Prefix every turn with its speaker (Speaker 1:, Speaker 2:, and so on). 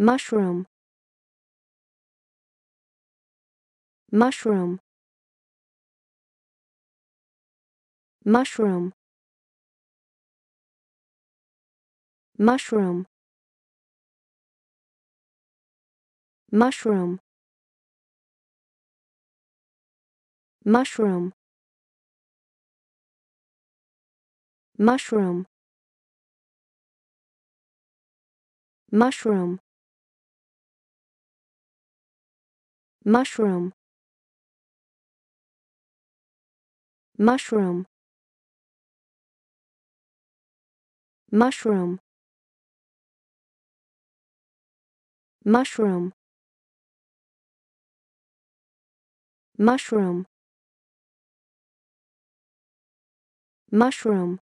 Speaker 1: mushroom mushroom mushroom mushroom mushroom mushroom mushroom mushroom mushroom mushroom mushroom mushroom mushroom mushroom